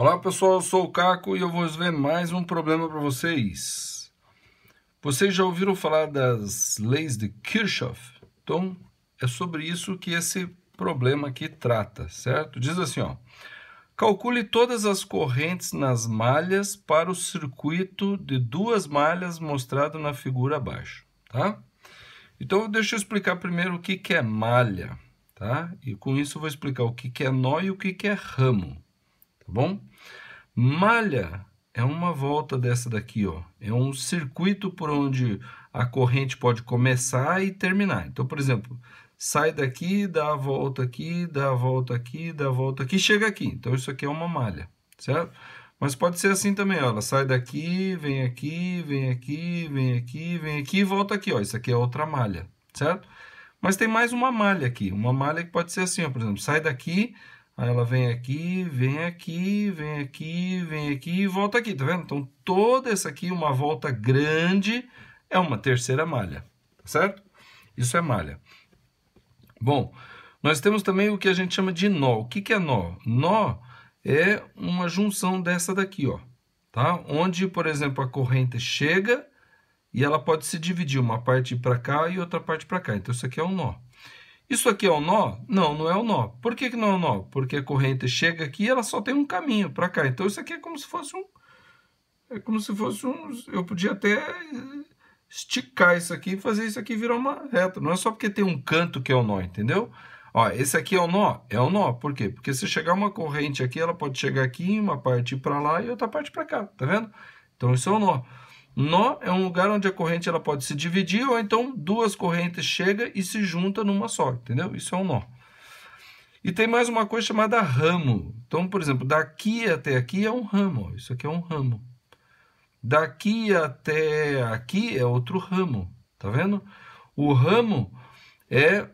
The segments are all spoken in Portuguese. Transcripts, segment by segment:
Olá pessoal, eu sou o Caco e eu vou ver mais um problema para vocês. Vocês já ouviram falar das leis de Kirchhoff? Então é sobre isso que esse problema aqui trata, certo? Diz assim, ó. Calcule todas as correntes nas malhas para o circuito de duas malhas mostrado na figura abaixo, tá? Então deixa eu explicar primeiro o que, que é malha, tá? E com isso eu vou explicar o que, que é nó e o que, que é ramo tá bom? Malha é uma volta dessa daqui, ó. É um circuito por onde a corrente pode começar e terminar. Então, por exemplo, sai daqui, dá a volta aqui, dá a volta aqui, dá a volta aqui, chega aqui. Então, isso aqui é uma malha, certo? Mas pode ser assim também, ó. Ela sai daqui, vem aqui, vem aqui, vem aqui, vem aqui e volta aqui, ó. Isso aqui é outra malha, certo? Mas tem mais uma malha aqui. Uma malha que pode ser assim, ó. Por exemplo, sai daqui, Aí ela vem aqui, vem aqui, vem aqui, vem aqui e volta aqui, tá vendo? Então toda essa aqui, uma volta grande, é uma terceira malha, certo? Isso é malha. Bom, nós temos também o que a gente chama de nó. O que, que é nó? Nó é uma junção dessa daqui, ó, tá? Onde, por exemplo, a corrente chega e ela pode se dividir, uma parte para cá e outra parte para cá. Então isso aqui é um nó. Isso aqui é o nó? Não, não é o nó. Por que, que não é o nó? Porque a corrente chega aqui e ela só tem um caminho para cá. Então isso aqui é como se fosse um. É como se fosse um. Eu podia até esticar isso aqui e fazer isso aqui virar uma reta. Não é só porque tem um canto que é o nó, entendeu? Ó, esse aqui é o nó? É o nó. Por quê? Porque se chegar uma corrente aqui, ela pode chegar aqui, uma parte para lá e outra parte para cá. Tá vendo? Então isso é o nó. Nó é um lugar onde a corrente ela pode se dividir ou então duas correntes chegam e se juntam numa só, entendeu? Isso é um nó. E tem mais uma coisa chamada ramo. Então, por exemplo, daqui até aqui é um ramo. Isso aqui é um ramo. Daqui até aqui é outro ramo. Tá vendo? O ramo é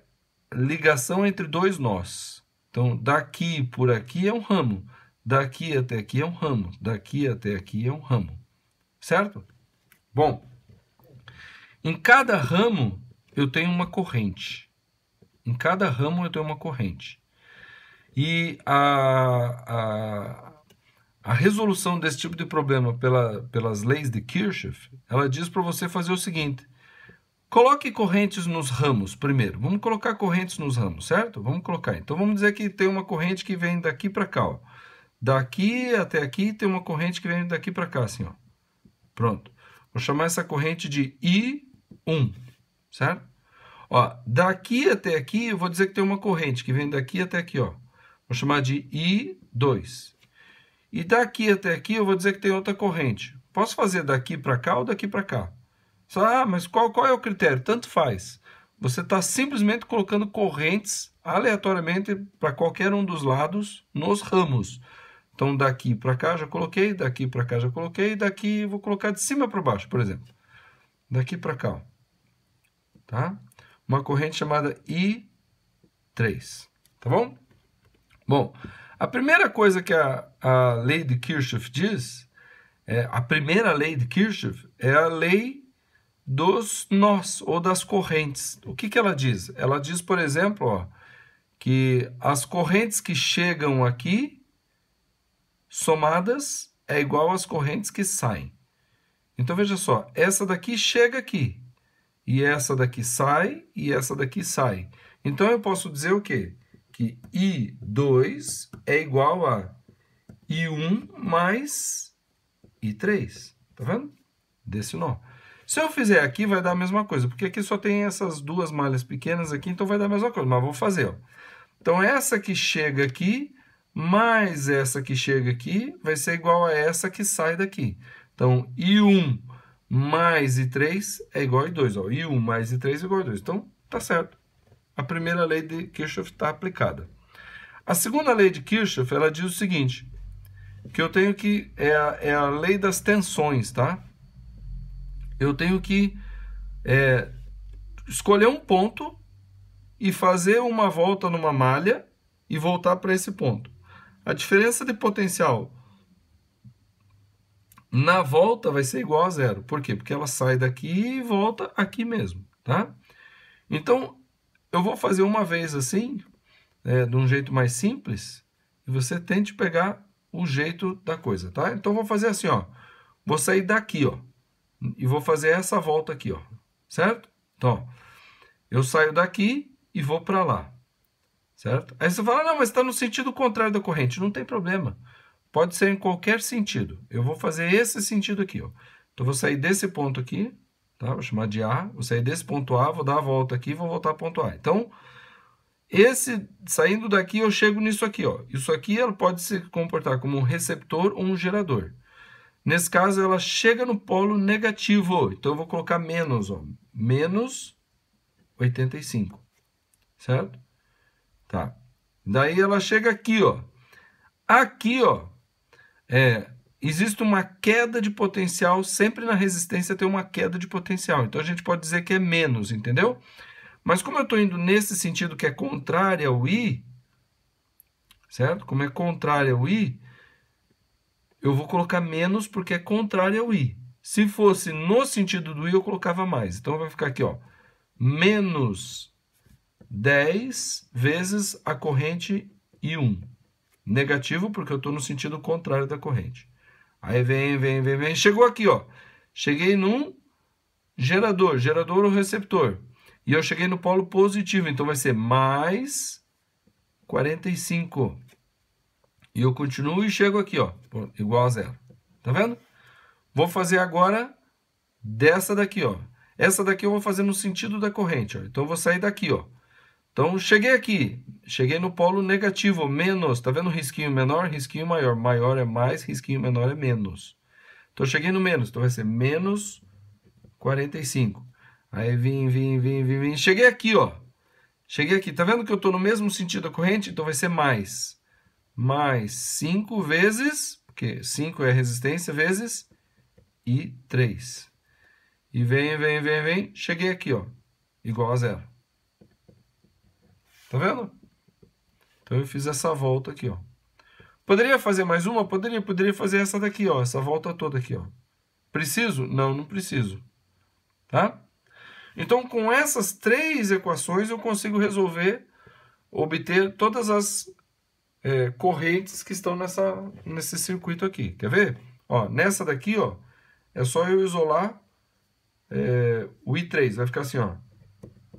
ligação entre dois nós. Então, daqui por aqui é um ramo. Daqui até aqui é um ramo. Daqui até aqui é um ramo. Certo? Bom, em cada ramo eu tenho uma corrente. Em cada ramo eu tenho uma corrente. E a, a, a resolução desse tipo de problema pela, pelas leis de Kirchhoff, ela diz para você fazer o seguinte. Coloque correntes nos ramos primeiro. Vamos colocar correntes nos ramos, certo? Vamos colocar. Então vamos dizer que tem uma corrente que vem daqui para cá, ó. Daqui até aqui tem uma corrente que vem daqui para cá, assim, ó. Pronto. Vou chamar essa corrente de I1, certo? Ó, daqui até aqui, eu vou dizer que tem uma corrente que vem daqui até aqui, ó. Vou chamar de I2. E daqui até aqui, eu vou dizer que tem outra corrente. Posso fazer daqui para cá ou daqui para cá? Ah, mas qual, qual é o critério? Tanto faz. Você está simplesmente colocando correntes aleatoriamente para qualquer um dos lados nos ramos. Então, daqui para cá já coloquei, daqui para cá já coloquei, daqui vou colocar de cima para baixo, por exemplo. Daqui para cá, ó. tá? Uma corrente chamada I3, tá bom? Bom, a primeira coisa que a, a lei de Kirchhoff diz, é, a primeira lei de Kirchhoff é a lei dos nós ou das correntes. O que, que ela diz? Ela diz, por exemplo, ó, que as correntes que chegam aqui somadas é igual às correntes que saem. Então veja só, essa daqui chega aqui, e essa daqui sai, e essa daqui sai. Então eu posso dizer o quê? Que I2 é igual a I1 mais I3. Tá vendo? Desse nó. Se eu fizer aqui, vai dar a mesma coisa, porque aqui só tem essas duas malhas pequenas aqui, então vai dar a mesma coisa, mas vou fazer. Ó. Então essa que chega aqui mais essa que chega aqui vai ser igual a essa que sai daqui. Então, I1 mais I3 é igual a I2. Ó. I1 mais I3 é igual a I2. Então, tá certo. A primeira lei de Kirchhoff está aplicada. A segunda lei de Kirchhoff, ela diz o seguinte, que eu tenho que... É a, é a lei das tensões, tá? Eu tenho que é, escolher um ponto e fazer uma volta numa malha e voltar para esse ponto. A diferença de potencial na volta vai ser igual a zero. Por quê? Porque ela sai daqui e volta aqui mesmo, tá? Então, eu vou fazer uma vez assim, é, de um jeito mais simples, e você tente pegar o jeito da coisa, tá? Então, vou fazer assim, ó. Vou sair daqui, ó, e vou fazer essa volta aqui, ó, certo? Então, ó, eu saio daqui e vou para lá. Certo? Aí você fala, não, mas está no sentido contrário da corrente. Não tem problema. Pode ser em qualquer sentido. Eu vou fazer esse sentido aqui. Ó. Então, vou sair desse ponto aqui, tá? vou chamar de A. Vou sair desse ponto A, vou dar a volta aqui e vou voltar ao ponto A. Então, esse saindo daqui, eu chego nisso aqui. Ó. Isso aqui ela pode se comportar como um receptor ou um gerador. Nesse caso, ela chega no polo negativo. Então, eu vou colocar menos, ó, menos 85, certo? Tá. Daí ela chega aqui, ó. Aqui, ó, é, existe uma queda de potencial, sempre na resistência tem uma queda de potencial. Então a gente pode dizer que é menos, entendeu? Mas como eu estou indo nesse sentido que é contrário ao I, certo? Como é contrário ao I, eu vou colocar menos porque é contrário ao I. Se fosse no sentido do I, eu colocava mais. Então vai ficar aqui, ó, menos 10 vezes a corrente I1. Negativo, porque eu estou no sentido contrário da corrente. Aí vem, vem, vem, vem. Chegou aqui, ó. Cheguei num gerador, gerador ou receptor. E eu cheguei no polo positivo, então vai ser mais 45. E eu continuo e chego aqui, ó, igual a zero. Tá vendo? Vou fazer agora dessa daqui, ó. Essa daqui eu vou fazer no sentido da corrente, ó. Então eu vou sair daqui, ó. Então, cheguei aqui, cheguei no polo negativo, menos, tá vendo risquinho menor, risquinho maior, maior é mais, risquinho menor é menos. Então, cheguei no menos, então vai ser menos 45. Aí vim, vim, vim, vim, vim, cheguei aqui, ó. Cheguei aqui, tá vendo que eu tô no mesmo sentido da corrente? Então, vai ser mais, mais 5 vezes, porque 5 é resistência, vezes, e 3. E vem, vem, vem, vem, cheguei aqui, ó, igual a zero. Tá vendo? Então eu fiz essa volta aqui, ó. Poderia fazer mais uma? Poderia, poderia fazer essa daqui, ó, essa volta toda aqui, ó. Preciso? Não, não preciso. Tá? Então, com essas três equações, eu consigo resolver, obter todas as é, correntes que estão nessa, nesse circuito aqui. Quer ver? Ó, nessa daqui, ó, é só eu isolar é, o I3. Vai ficar assim, ó.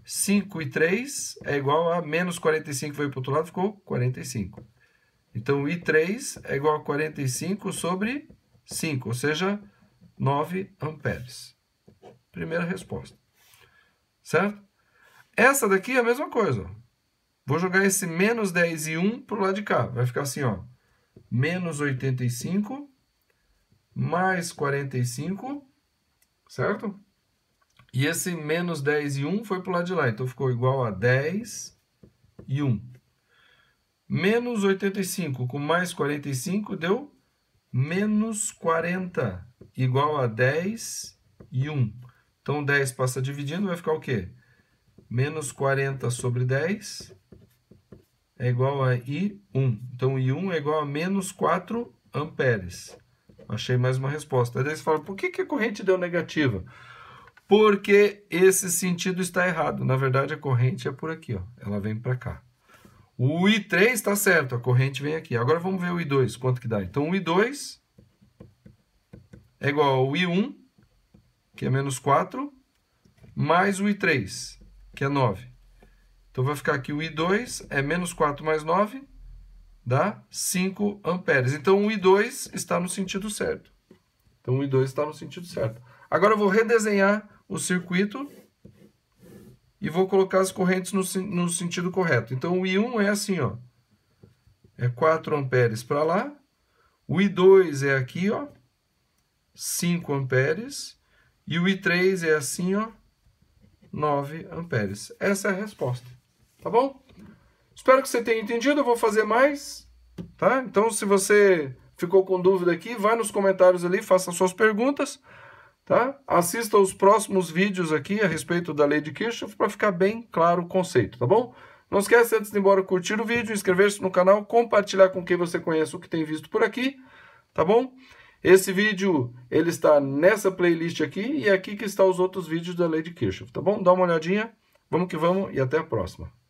5 e 3 é igual a menos 45 veio para o outro lado, ficou 45. Então, I3 é igual a 45 sobre 5, ou seja, 9 amperes. Primeira resposta. Certo? Essa daqui é a mesma coisa. Vou jogar esse menos 10 e 1 para o lado de cá. Vai ficar assim, ó. Menos 85 mais 45, certo? E esse menos 10 e 1 foi para o lado de lá, então ficou igual a 10 e 1. Menos 85 com mais 45 deu menos 40, igual a 10 e 1. Então 10 passa dividindo, vai ficar o quê? Menos 40 sobre 10 é igual a I1. Então I1 é igual a menos 4 amperes. Achei mais uma resposta. Aí você fala, por que, que a corrente deu negativa? porque esse sentido está errado. Na verdade, a corrente é por aqui, ó. ela vem para cá. O I3 está certo, a corrente vem aqui. Agora vamos ver o I2, quanto que dá. Então, o I2 é igual ao I1, que é menos 4, mais o I3, que é 9. Então, vai ficar aqui o I2 é menos 4 mais 9, dá 5 amperes. Então, o I2 está no sentido certo. Então, o I2 está no sentido certo. Agora, eu vou redesenhar o circuito e vou colocar as correntes no, no sentido correto. Então o I1 é assim, ó. É 4 amperes para lá. O I2 é aqui, ó. 5 amperes. E o I3 é assim, ó. 9 amperes. Essa é a resposta. Tá bom? Espero que você tenha entendido. Eu vou fazer mais. Tá? Então, se você ficou com dúvida aqui, vai nos comentários ali, faça suas perguntas. Tá? Assista os próximos vídeos aqui a respeito da lei de Kirchhoff para ficar bem claro o conceito, tá bom? Não esquece, antes de ir embora, curtir o vídeo, inscrever-se no canal, compartilhar com quem você conhece o que tem visto por aqui, tá bom? Esse vídeo, ele está nessa playlist aqui e é aqui que estão os outros vídeos da lei de Kirchhoff, tá bom? Dá uma olhadinha, vamos que vamos e até a próxima.